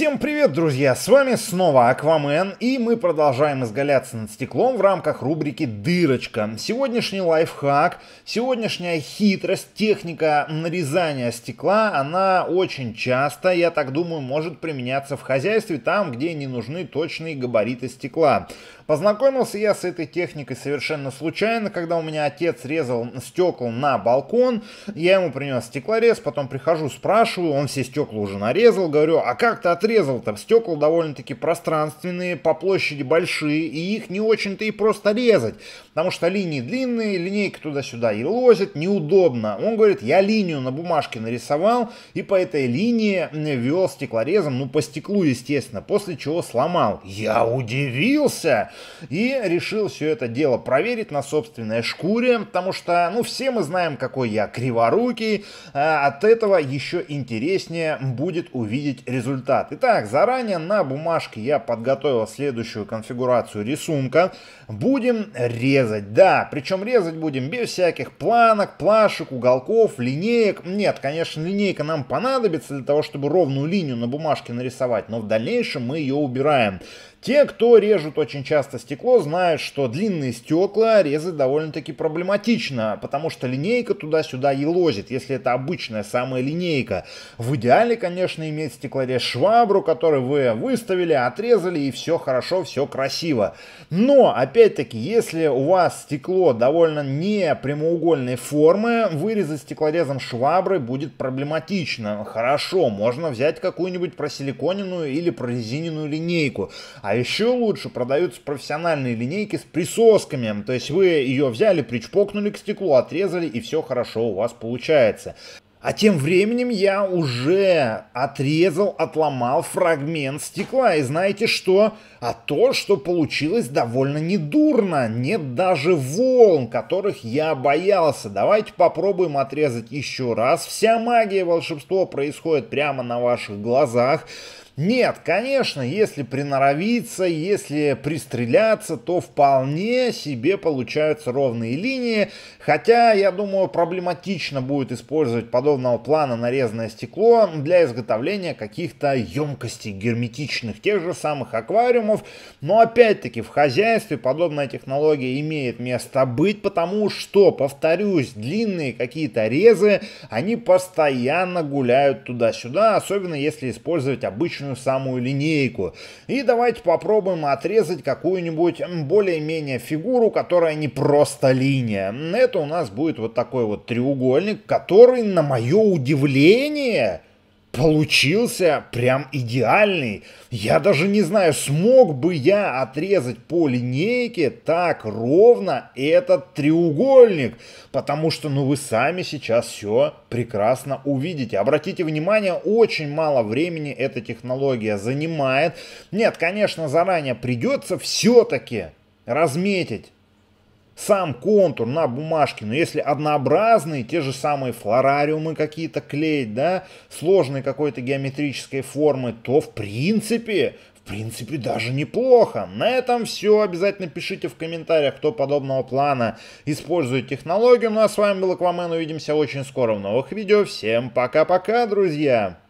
Всем привет, друзья! С вами снова Аквамен, и мы продолжаем изгаляться над стеклом в рамках рубрики «Дырочка». Сегодняшний лайфхак, сегодняшняя хитрость, техника нарезания стекла, она очень часто, я так думаю, может применяться в хозяйстве, там, где не нужны точные габариты стекла. Познакомился я с этой техникой совершенно случайно, когда у меня отец резал стекла на балкон, я ему принес стеклорез, потом прихожу, спрашиваю, он все стекла уже нарезал, говорю, а как ты отрезал? срезал. Там стекла довольно-таки пространственные, по площади большие, и их не очень-то и просто резать, потому что линии длинные, линейка туда-сюда и лозит, неудобно. Он говорит, я линию на бумажке нарисовал, и по этой линии вел стеклорезом, ну по стеклу, естественно, после чего сломал. Я удивился и решил все это дело проверить на собственной шкуре, потому что, ну, все мы знаем, какой я криворукий, а от этого еще интереснее будет увидеть результат. Итак, заранее на бумажке я подготовил следующую конфигурацию рисунка. Будем резать, да, причем резать будем без всяких планок, плашек, уголков, линеек. Нет, конечно, линейка нам понадобится для того, чтобы ровную линию на бумажке нарисовать, но в дальнейшем мы ее убираем. Те, кто режут очень часто стекло, знают, что длинные стекла резать довольно-таки проблематично, потому что линейка туда-сюда елозит, если это обычная самая линейка. В идеале, конечно, иметь стеклорез швабру, который вы выставили, отрезали, и все хорошо, все красиво. Но, опять-таки, если у вас стекло довольно не прямоугольной формы, вырезать стеклорезом швабры будет проблематично. Хорошо, можно взять какую-нибудь просиликоненную или прорезиненную линейку. А еще лучше продаются профессиональные линейки с присосками. То есть вы ее взяли, причпокнули к стеклу, отрезали и все хорошо у вас получается. А тем временем я уже отрезал, отломал фрагмент стекла. И знаете что? А то, что получилось довольно недурно. Нет даже волн, которых я боялся. Давайте попробуем отрезать еще раз. Вся магия волшебства происходит прямо на ваших глазах. Нет, конечно, если приноровиться, если пристреляться, то вполне себе получаются ровные линии. Хотя, я думаю, проблематично будет использовать подобного плана нарезанное стекло для изготовления каких-то емкостей герметичных, тех же самых аквариумов. Но опять-таки в хозяйстве подобная технология имеет место быть, потому что, повторюсь, длинные какие-то резы, они постоянно гуляют туда-сюда, особенно если использовать обычную точную самую линейку. И давайте попробуем отрезать какую-нибудь более-менее фигуру, которая не просто линия. Это у нас будет вот такой вот треугольник, который, на мое удивление, получился прям идеальный. Я даже не знаю, смог бы я отрезать по линейке так ровно этот треугольник, потому что, ну, вы сами сейчас все прекрасно увидите. Обратите внимание, очень мало времени эта технология занимает. Нет, конечно, заранее придется все-таки разметить сам контур на бумажке, но если однообразные, те же самые флорариумы какие-то клеить, да, сложной какой-то геометрической формы, то в принципе, в принципе даже неплохо. На этом все. Обязательно пишите в комментариях, кто подобного плана использует технологию. Ну а с вами был Аквамен. Увидимся очень скоро в новых видео. Всем пока-пока, друзья!